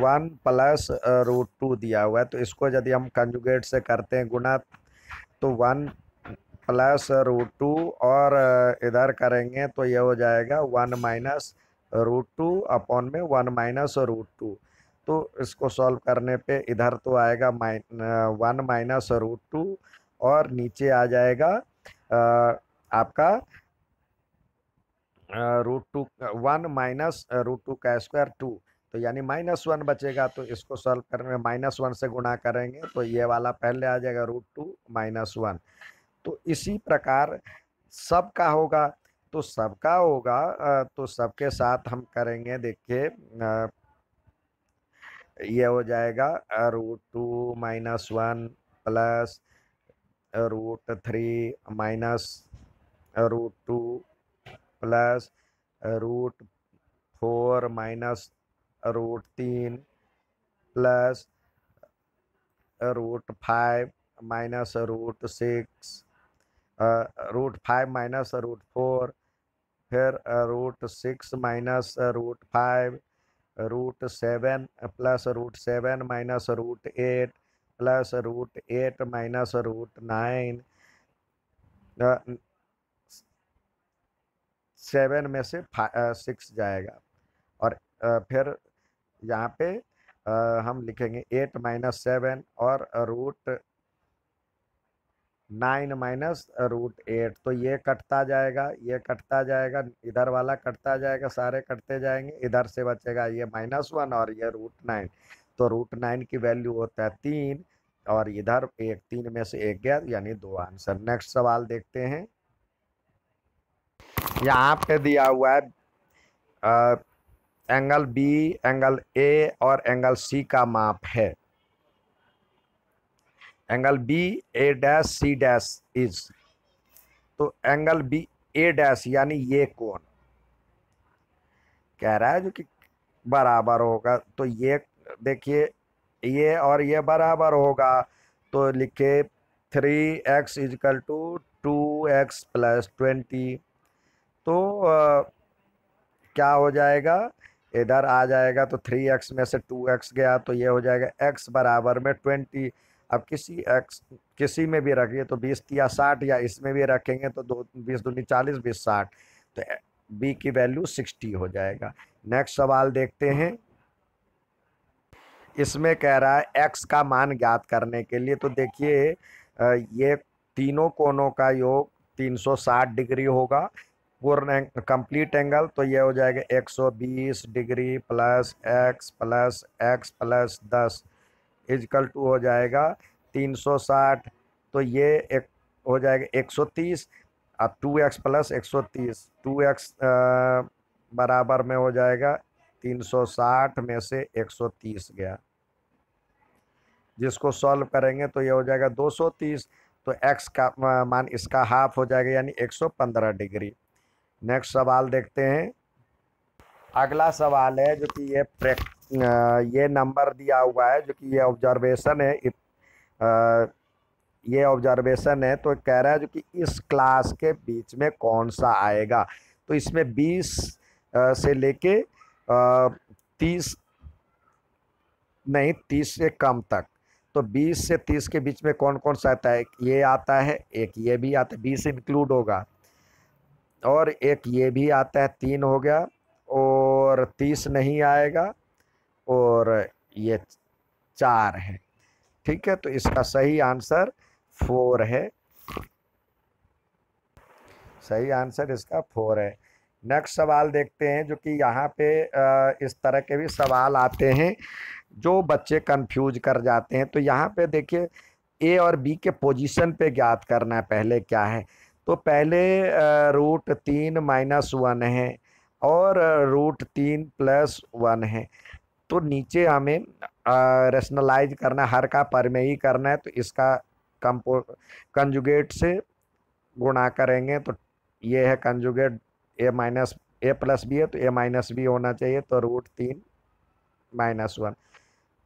वन प्लस रूट टू दिया हुआ है तो इसको यदि हम कंजुगेट से करते हैं गुना तो वन प्लस रूट टू और इधर करेंगे तो ये हो जाएगा one minus root two upon में वन माइनस रूट टू तो इसको सॉल्व करने पे इधर तो आएगा minus one minus root two और नीचे आ जाएगा आ, आपका root two one minus root two का स्क्वायर टू तो यानी माइनस वन बचेगा तो इसको सॉल्व करने में माइनस वन से गुणा करेंगे तो ये वाला पहले आ जाएगा रूट टू माइनस वन तो इसी प्रकार सब का होगा तो सबका होगा तो सबके साथ हम करेंगे देखिए ये हो जाएगा root two minus one plus root three minus root two plus root four minus root तीन plus root five minus root six root five minus root four फिर root six minus root five root seven plus root seven minus root eight plus root eight minus root nine seven में से six जाएगा और फिर यहाँ पे हम लिखेंगे एट माइनस सेवन और root nine minus root eight तो ये कटता जाएगा ये कटता जाएगा इधर वाला कटता जाएगा सारे कटते जाएंगे इधर से बचेगा ये माइनस वन और ये रूट नाइन तो रूट नाइन की वैल्यू होता है तीन और इधर एक तीन में से एक गया यानी दो आंसर नेक्स्ट सवाल देखते हैं यहाँ पे दिया हुआ है आ, एंगल बी एंगल ए और एंगल सी का माप है angle B A dash C dash is तो एंगल बी ए डैश यानी ये कौन कह रहा है जो कि बराबर होगा तो ये देखिए ये और ये बराबर होगा तो लिखे three x equal to two x plus twenty तो आ, क्या हो जाएगा इधर आ जाएगा तो थ्री एक्स में से टू एक्स गया तो ये हो जाएगा एक्स बराबर में ट्वेंटी अब किसी एक्स किसी में भी रखिए तो बीस या साठ या इसमें भी रखेंगे तो दो बीस दूनी चालीस बीस साठ तो बी की वैल्यू सिक्सटी हो जाएगा नेक्स्ट सवाल देखते हैं इसमें कह रहा है एक्स का मान ज्ञात करने के लिए तो देखिए ये तीनों कोनों का योग 360 डिग्री होगा पूर्ण कंप्लीट एंगल तो ये हो जाएगा 120 degree plus x plus x plus दस इजकल टू हो जाएगा 360 तो ये एक हो जाएगा 130 टू एक्स प्लस एक सौ तीस टू एक्स बराबर में हो जाएगा 360 में से 130 गया जिसको सॉल्व करेंगे तो ये हो जाएगा 230 तो x का मान इसका हाफ हो जाएगा यानी 115 डिग्री नेक्स्ट सवाल देखते हैं अगला सवाल है जो कि ये ये नंबर दिया हुआ है जो कि ये ऑब्जर्वेशन है इत, आ, ये ऑब्जर्वेशन है तो कह रहा है जो कि इस क्लास के बीच में कौन सा आएगा तो इसमें 20 से लेके तीस नहीं तीस से कम तक तो 20 से 30 के बीच में कौन कौन सा आता है ये आता है एक ये भी आता है बीस इंक्लूड होगा और एक ये भी आता है तीन हो गया और तीस नहीं आएगा और ये चार है ठीक है तो इसका सही आंसर फोर है सही आंसर इसका फोर है नेक्स्ट सवाल देखते हैं जो कि यहाँ पे इस तरह के भी सवाल आते हैं जो बच्चे कंफ्यूज कर जाते हैं तो यहाँ पे देखिए ए और बी के पोजीशन पे ज्ञात करना है पहले क्या है तो पहले रूट तीन माइनस वन है और रूट तीन प्लस वन है तो नीचे हमें रेशनलाइज करना हर का पर में ही करना है तो इसका कंपो कंजुगेट से गुणा करेंगे तो ये है conjugate a minus a plus b है तो ए माइनस बी होना चाहिए तो रूट तीन माइनस वन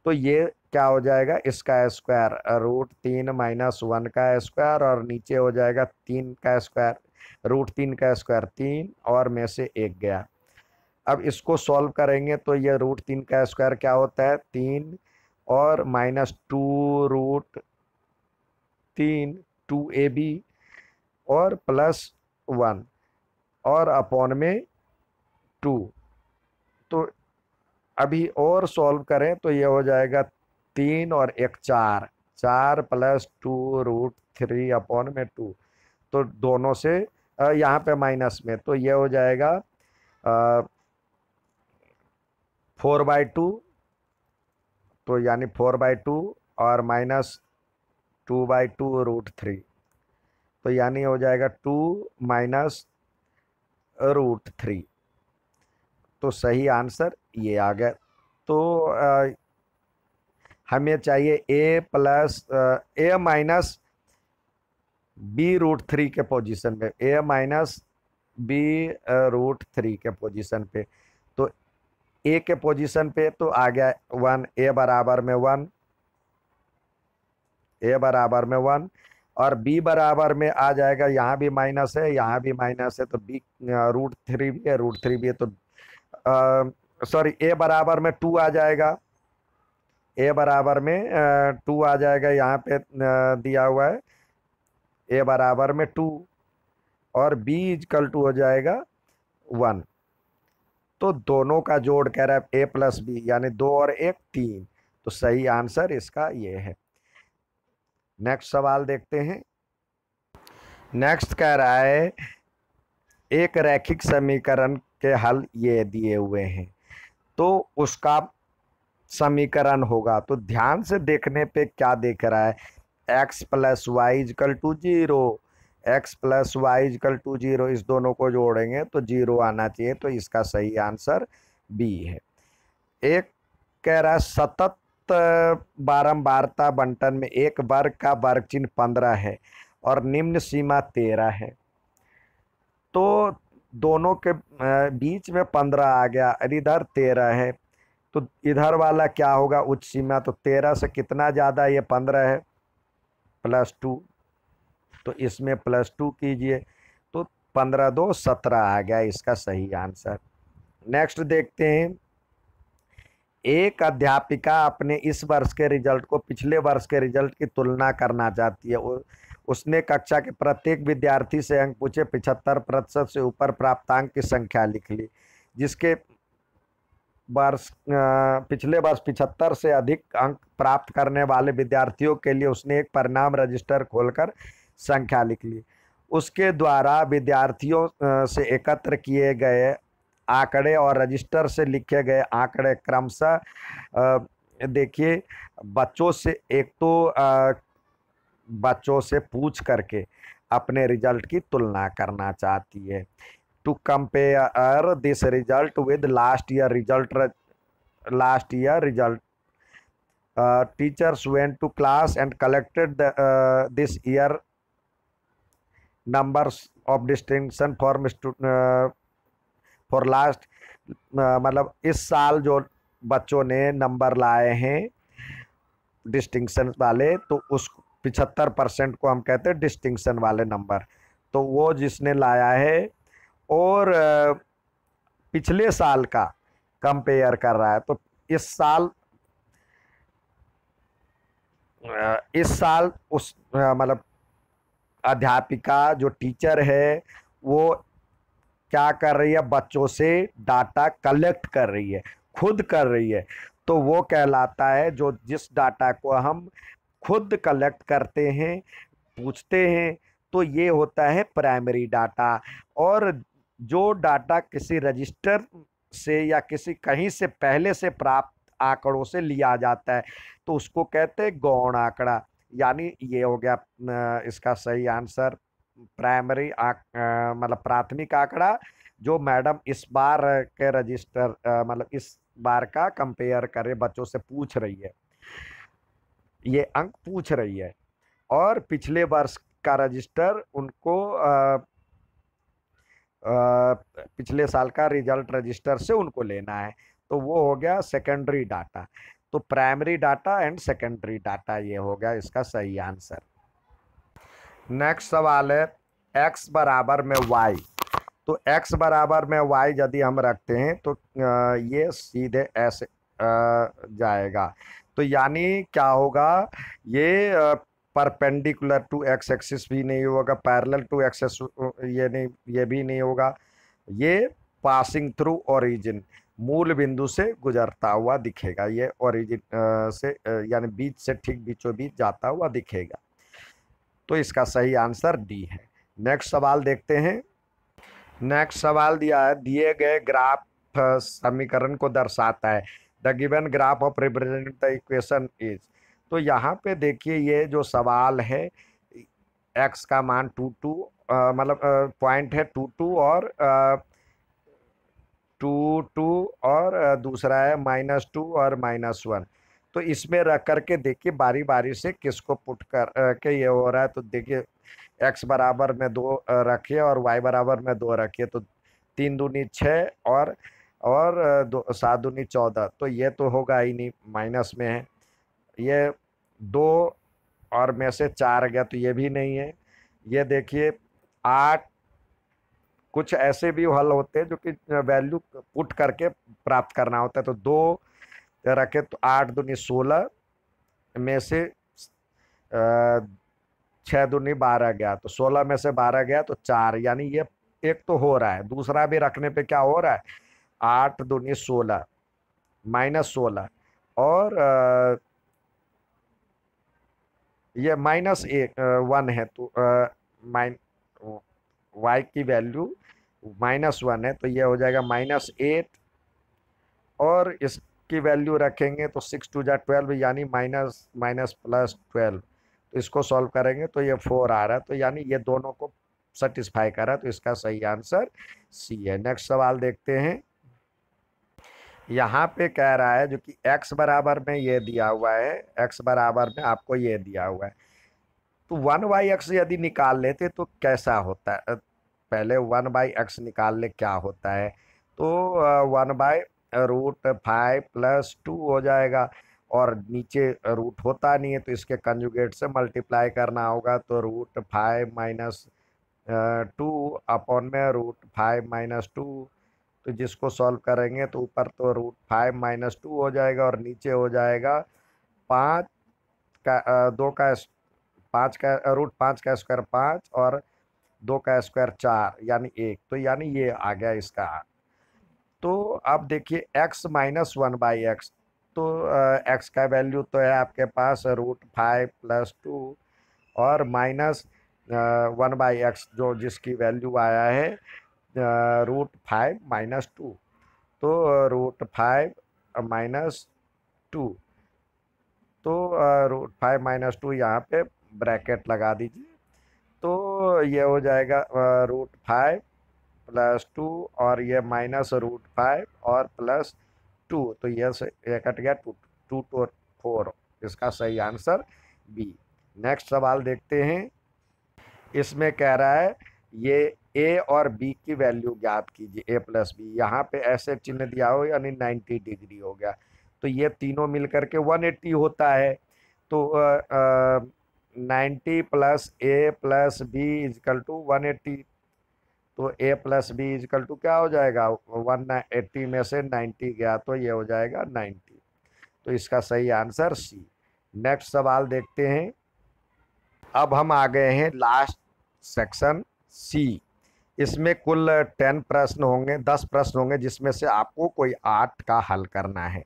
तो ये क्या हो जाएगा इसका स्क्वायर रूट तीन माइनस वन का स्क्वायर और नीचे हो जाएगा तीन का स्क्वायर रूट तीन का स्क्वायर तीन और में से एक गया अब इसको सॉल्व करेंगे तो ये रूट तीन का स्क्वायर क्या होता है तीन और माइनस टू रूट तीन टू ए बी और प्लस वन और अपॉन में टू तो अभी और सॉल्व करें तो ये हो जाएगा तीन और एक चार चार plus two root three upon में टू तो दोनों से यहाँ पे माइनस में तो ये हो जाएगा फोर बाई टू तो यानी फोर बाई टू और minus two by two root three तो यानी हो जाएगा टू माइनस रूट थ्री तो सही आंसर ये आ गया तो आ, हमें चाहिए a plus a minus b root three के पोजीशन में a minus b root three के पोजीशन पे तो ए के पोजीशन पे तो आ गया वन ए बराबर में वन ए बराबर में वन और बी बराबर में आ जाएगा यहाँ भी माइनस है यहाँ भी माइनस है तो बी रूट थ्री भी है रूट थ्री भी है तो सॉरी ए बराबर में टू आ जाएगा ए बराबर में टू आ जाएगा यहाँ पे दिया हुआ है ए बराबर में टू और बी इजकल टू हो जाएगा वन तो दोनों का जोड़ कह रहा है ए प्लस बी यानी दो और एक तीन तो सही आंसर इसका ये है नेक्स्ट सवाल देखते हैं नेक्स्ट कह रहा है एक रैखिक समीकरण के हल ये दिए हुए हैं तो उसका समीकरण होगा तो ध्यान से देखने पे क्या देख रहा है x plus y equal to zero x plus y equal to zero इस दोनों को जोड़ेंगे तो जीरो आना चाहिए तो इसका सही आंसर बी है एक कह रहा है सतत बारंबारता बंटन में एक वर्ग का वर्ग चिन्ह पंद्रह है और निम्न सीमा तेरह है तो दोनों के बीच में पंद्रह आ गया और इधर तेरह है तो इधर वाला क्या होगा उच्च सीमा तो तेरह से कितना ज़्यादा ये पंद्रह है प्लस टू तो इसमें प्लस टू कीजिए तो पंद्रह दो सत्रह आ गया इसका सही आंसर नेक्स्ट देखते हैं एक अध्यापिका अपने इस वर्ष के रिजल्ट को पिछले वर्ष के रिजल्ट की तुलना करना चाहती है उसने कक्षा के प्रत्येक विद्यार्थी से अंक पूछे पिछहत्तर प्रतिशत से ऊपर प्राप्तांक की संख्या लिख ली जिसके वर्ष पिछले वर्ष पिछहत्तर से अधिक अंक प्राप्त करने वाले विद्यार्थियों के लिए उसने एक परिणाम रजिस्टर खोलकर संख्या लिख ली उसके द्वारा विद्यार्थियों से एकत्र किए गए आंकड़े और रजिस्टर से लिखे गए आंकड़े क्रमशः देखिए बच्चों से एक तो बच्चों से पूछ करके अपने रिजल्ट की तुलना करना चाहती है to compare this result with last year result last year result teachers went to class and collected this year numbers of distinction for for last मतलब इस साल जो बच्चों ने नंबर लाए हैं डिस्टिंक्शन वाले तो उस पिछहत्तर परसेंट को हम कहते हैं डिस्टिंक्शन वाले नंबर तो वो जिसने लाया है और पिछले साल का कंपेयर कर रहा है तो इस साल इस साल उस मतलब अध्यापिका जो टीचर है वो क्या कर रही है बच्चों से डाटा कलेक्ट कर रही है खुद कर रही है तो वो कहलाता है जो जिस डाटा को हम खुद कलेक्ट करते हैं पूछते हैं तो ये होता है प्राइमरी डाटा और जो डाटा किसी रजिस्टर से या किसी कहीं से पहले से प्राप्त आंकड़ों से लिया जाता है तो उसको कहते हैं गौण आंकड़ा यानी ये हो गया इसका सही आंसर प्राइमरी मतलब प्राथमिक आंकड़ा जो मैडम इस बार के रजिस्टर मतलब इस बार का कंपेयर करें बच्चों से पूछ रही है ये अंक पूछ रही है और पिछले वर्ष का रजिस्टर उनको आ, आ, पिछले साल का रिजल्ट रजिस्टर से उनको लेना है तो वो हो गया सेकेंडरी डाटा तो primary data and secondary data ये हो गया इसका सही आंसर नेक्स्ट सवाल है एक्स बराबर में वाई तो एक्स बराबर में वाई यदि हम रखते हैं तो ये सीधे ऐसे जाएगा तो यानी क्या होगा ये परपेंडिकुलर टू एक्स एक्सिस भी नहीं होगा पैरेलल टू एक्सेस ये नहीं ये भी नहीं होगा ये पासिंग थ्रू ओरिजिन मूल बिंदु से गुजरता हुआ दिखेगा ये ओरिजिन से यानी बीच से ठीक बीचों बीच जाता हुआ दिखेगा तो इसका सही आंसर डी है नेक्स्ट सवाल देखते हैं नेक्स्ट सवाल दिया है दिए गए ग्राफ समीकरण को दर्शाता है the given graph of represent the equation is तो यहाँ पे देखिए ये जो सवाल है एक्स का मान टू टू मतलब पॉइंट है टू टू और टू टू और दूसरा है माइनस टू और माइनस वन तो इसमें रख करके देखिए बारी बारी से किसको पुट कर के ये हो रहा है तो देखिए एक्स बराबर में दो रखिए और वाई बराबर में दो रखिए तो तीन दूनी छः और और दो सात दूनी चौदह तो ये तो होगा ही नहीं माइनस में है ये दो और में से चार गया तो ये भी नहीं है ये देखिए आठ कुछ ऐसे भी हल होते हैं जो कि वैल्यू पुट करके प्राप्त करना होता है तो दो रखे तो आठ दूनी सोलह में से छः दूनी बारह गया तो सोलह में से बारह गया तो चार यानी ये एक तो हो रहा है दूसरा भी रखने पे क्या हो रहा है आठ दूनी सोलह माइनस सोलह और ये माइनस एक वन है तो माइन वाई की वैल्यू माइनस वन है तो ये हो जाएगा माइनस एट और इसकी वैल्यू रखेंगे तो सिक्स टू जै ट्वेल्व यानी माइनस माइनस प्लस ट्वेल्व तो इसको सॉल्व करेंगे तो ये फोर आ रहा है तो यानी ये दोनों को सेटिस्फाई करा तो इसका सही आंसर सी है नेक्स्ट सवाल देखते हैं यहाँ पे कह रहा है जो कि x बराबर में ये दिया हुआ है x बराबर में आपको ये दिया हुआ है तो वन बाई एक्स यदि निकाल लेते तो कैसा होता है पहले वन बाई एक्स निकाल ले क्या होता है तो one by root five plus two हो जाएगा और नीचे रूट होता नहीं है तो इसके कंजुगेट से मल्टीप्लाई करना होगा तो root five minus two upon में रूट फाइव माइनस टू तो जिसको सॉल्व करेंगे तो ऊपर तो रूट फाइव माइनस टू हो जाएगा और नीचे हो जाएगा पाँच का दो का पाँच का रूट पाँच का स्क्वायर पाँच और दो का स्क्वायर चार यानी एक तो यानी ये आ गया इसका तो अब देखिए x minus one by x तो एक्स का वैल्यू तो है आपके पास रूट फाइव प्लस टू और माइनस वन बाई एक्स जो जिसकी वैल्यू आया है रूट फाइव माइनस टू तो रूट फाइव माइनस टू तो रूट फाइव माइनस टू यहाँ पे ब्रैकेट लगा दीजिए तो ये हो जाएगा रूट फाइव प्लस टू और ये माइनस रूट फाइव और प्लस टू तो ये से ये कट गया टू टू टू फोर इसका सही आंसर बी नेक्स्ट सवाल देखते हैं इसमें कह रहा है ये ए और बी की वैल्यू ज्ञात कीजिए ए प्लस बी यहाँ पे ऐसे चिन्ह दिया हो यानी नाइन्टी डिग्री हो गया तो ये तीनों मिल वन एट्टी होता है तो ninety plus a plus b equal to one eighty तो a plus b equal to क्या हो जाएगा वन एट्टी में से नाइन्टी गया तो ये हो जाएगा नाइन्टी तो इसका सही आंसर सी नेक्स्ट सवाल देखते हैं अब हम आ गए हैं लास्ट सेक्शन सी इसमें कुल टेन प्रश्न होंगे दस प्रश्न होंगे जिसमें से आपको कोई आर्ट का हल करना है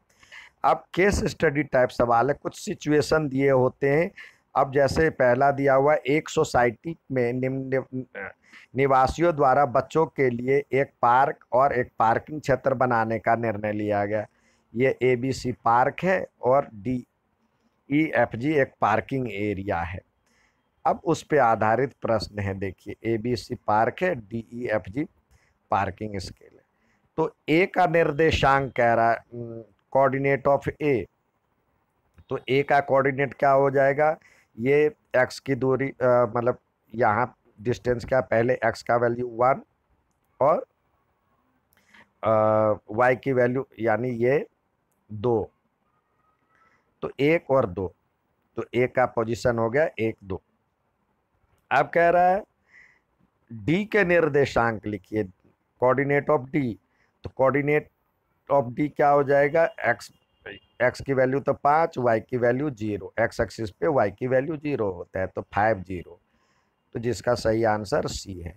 अब केस स्टडी टाइप सवाल है कुछ सिचुएशन दिए होते हैं अब जैसे पहला दिया हुआ एक सोसाइटी में निवासियों द्वारा बच्चों के लिए एक पार्क और एक पार्किंग क्षेत्र बनाने का निर्णय लिया गया ये ए बी सी पार्क है और डी ई एफ जी एक पार्किंग एरिया है अब उस पर आधारित प्रश्न है देखिए ए बी सी पार्क है D E F G parking scale है तो ए का निर्देशांक कह रहा है कोऑर्डिनेट ऑफ ए तो ए का कोऑर्डिनेट क्या हो जाएगा ये एक्स की दूरी मतलब यहाँ डिस्टेंस क्या पहले एक्स का वैल्यू वन और वाई की वैल्यू यानी ये दो तो एक और दो तो एक का पोजीशन हो गया एक दो अब कह रहा है डी के निर्देशांक लिखिए कोऑर्डिनेट ऑफ डी तो कोऑर्डिनेट ऑफ डी क्या हो जाएगा एक्स एक्स की वैल्यू तो पाँच वाई की वैल्यू जीरो एक्स एक्सिस पे वाई की वैल्यू जीरो होता है तो फाइव जीरो तो जिसका सही आंसर सी है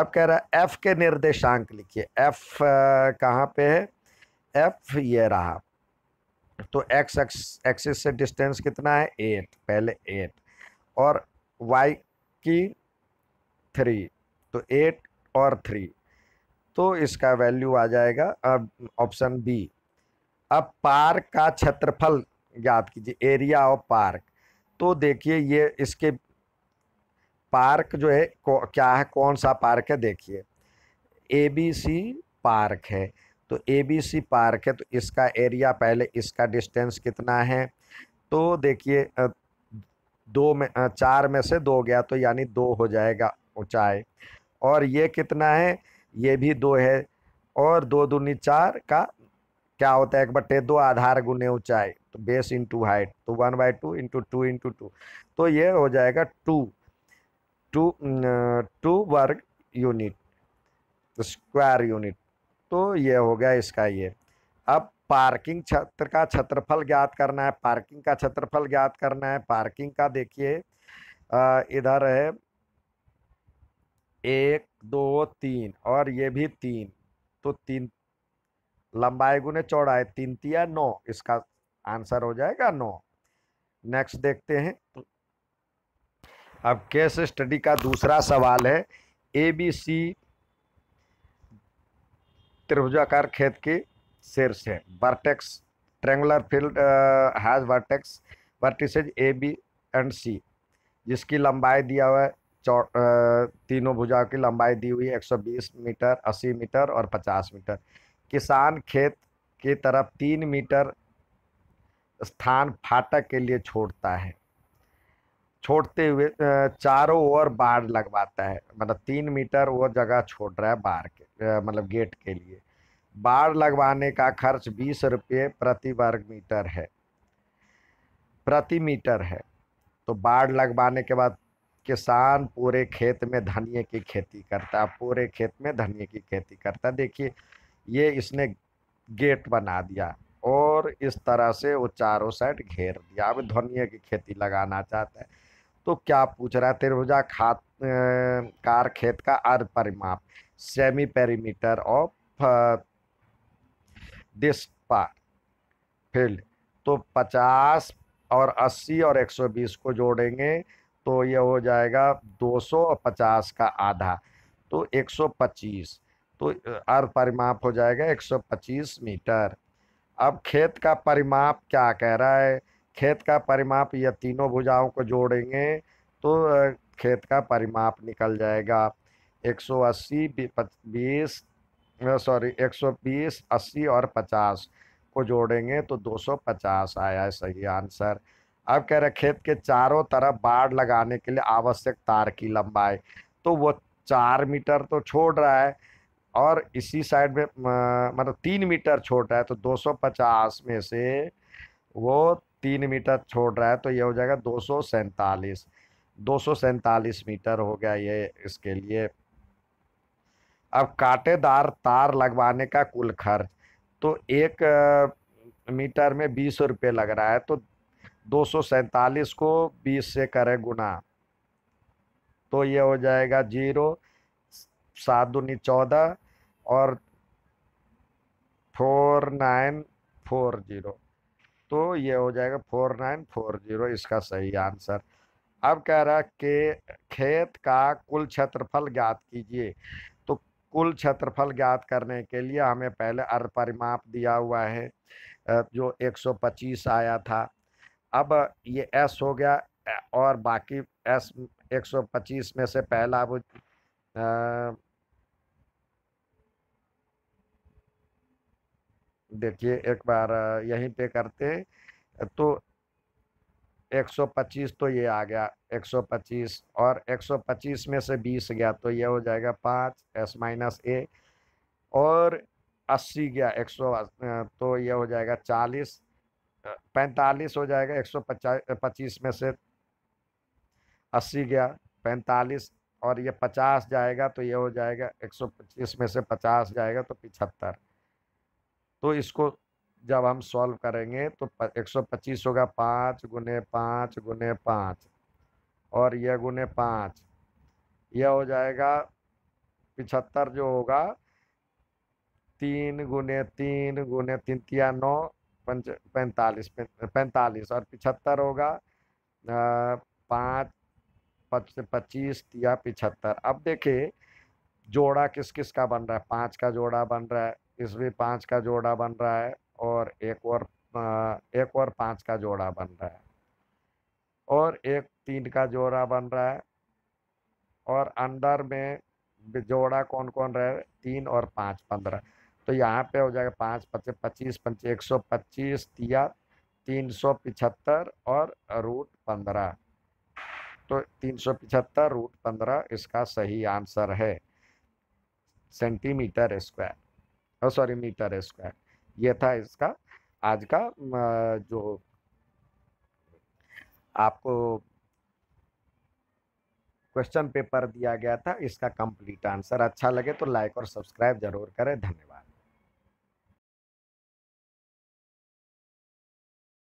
अब कह रहा है एफ़ के निर्देशांक लिखिए एफ़ कहाँ पे है एफ़ ये रहा तो एक्स एक्स एक्सिस से डिस्टेंस कितना है एट पहले एट और वाई की थ्री तो एट और थ्री तो इसका वैल्यू आ जाएगा अब ऑप्शन बी अब पार्क का क्षेत्रफल याद कीजिए एरिया ऑफ पार्क तो देखिए ये इसके पार्क जो है क्या है कौन सा पार्क है देखिए ए बी सी पार्क है तो ए बी सी पार्क है तो इसका एरिया पहले इसका डिस्टेंस कितना है तो देखिए दो में चार में से दो गया तो यानी दो हो जाएगा ऊँचाई और ये कितना है ये भी दो है और दो दूनी चार का क्या होता है एक बट्टे दो आधार गुने ऊंचाई तो बेस इंटू हाइट तो one by two into two into two तो ये हो जाएगा टू टू टू वर्ग यूनिट स्क्वायर यूनिट तो ये हो गया इसका ये अब पार्किंग क्षेत्र का क्षेत्रफल ज्ञात करना है पार्किंग का क्षेत्रफल ज्ञात करना है पार्किंग का देखिए इधर है एक दो तीन और ये भी तीन तो तीन लंबाई गुने चौड़ाए तीन तिया नौ इसका आंसर हो जाएगा नौ नेक्स्ट देखते हैं अब केस स्टडी का दूसरा सवाल है ए बी सी त्रिभुजाकार खेत की शेर्स हैं vertex triangular field has vertex vertices A B and C जिसकी लंबाई दिया हुआ है चौ तीनों भुजाओं की लंबाई दी हुई है 120 मीटर 80 मीटर और 50 मीटर किसान खेत की तरफ तीन मीटर स्थान फाटक के लिए छोड़ता है छोड़ते हुए चारों ओर बाढ़ लगवाता है मतलब तीन मीटर वो जगह छोड़ रहा है बाढ़ के मतलब गेट के लिए बाड़ लगवाने का खर्च बीस रुपये प्रति वर्ग मीटर है प्रति मीटर है तो बाड़ लगवाने के बाद किसान पूरे खेत में धनिए की खेती करता है पूरे खेत में धनिए की खेती करता है देखिए ये इसने गेट बना दिया और इस तरह से वो चारों साइड घेर दिया अब धनिए की खेती लगाना चाहता है तो क्या पूछ रहा है त्रिभुजा खाद कार खेत का अर्ध परिमाप सेमी पेरीमीटर ऑफ दिस पार फील्ड तो 50 और 80 और 120 को जोड़ेंगे तो यह हो जाएगा 200 और 50 का आधा तो 125 तो अर्थ परिमाप हो जाएगा 125 मीटर अब खेत का परिमाप क्या कह रहा है खेत का परिमाप यह तीनों भुजाओं को जोड़ेंगे तो खेत का परिमाप निकल जाएगा 180 बीस सॉरी 120, 80 और 50 को जोड़ेंगे तो 250 आया है सही आंसर अब कह रहे खेत के चारों तरफ बाढ़ लगाने के लिए आवश्यक तार की लंबाई तो वो चार मीटर तो छोड़ रहा है और इसी साइड में मतलब तीन मीटर छोड़ रहा है तो 250 में से वो तीन मीटर छोड़ रहा है तो ये हो जाएगा दो सौ मीटर हो गया ये इसके लिए अब कांटेदार तार लगवाने का कुल खर्च तो एक मीटर में बीस रुपये लग रहा है तो दो को बीस से करें गुना तो ये हो जाएगा जीरो सात दूनी चौदह और फोर नाइन फोर जीरो तो ये हो जाएगा फोर नाइन फोर जीरो इसका सही आंसर अब कह रहा है कि खेत का कुल क्षेत्रफल ज्ञात कीजिए कुल क्षेत्रफल ज्ञात करने के लिए हमें पहले अर्ध परिमाप दिया हुआ है जो 125 आया था अब ये एस हो गया और बाकी एस 125 में से पहला वो देखिए एक बार यहीं पे करते हैं तो 125 तो ये आ गया 125 और 125 में से 20 गया तो ये हो जाएगा पाँच एस माइनस ए और 80 गया 100 तो ये हो जाएगा 40 पैंतालीस हो जाएगा 125 में से 80 गया पैंतालीस और ये 50 जाएगा तो ये हो जाएगा 125 में से 50 जाएगा तो पिछहत्तर तो इसको जब हम सॉल्व करेंगे तो 125 होगा पाँच गुने पाँच गुने पाँच और यह गुने पाँच यह हो जाएगा पिछहत्तर जो होगा तीन गुने तीन गुने तीन तिया नौ पंच पैंतालीस पैंतालीस और पिछहत्तर होगा पाँच पच पच्चीस या पिछहत्तर अब देखिए जोड़ा किस किस का बन रहा है पाँच का जोड़ा बन रहा है इसमें पाँच का जोड़ा बन रहा है और एक और एक और पाँच का जोड़ा बन रहा है और एक तीन का जोड़ा बन रहा है और अंदर में जोड़ा कौन कौन रहे है तीन और पाँच पंद्रह तो यहाँ पे हो जाएगा पाँच पच्चीस पच्चीस पंच एक सौ पच्चीस तिया तीन सौ पिछहत्तर और रूट पंद्रह तो तीन सौ पिछहत्तर रूट पंद्रह इसका सही आंसर है सेंटीमीटर स्क्वायर और सॉरी मीटर स्क्वायर यह था इसका आज का जो आपको क्वेश्चन पेपर दिया गया था इसका कंप्लीट आंसर अच्छा लगे तो लाइक और सब्सक्राइब जरूर करें धन्यवाद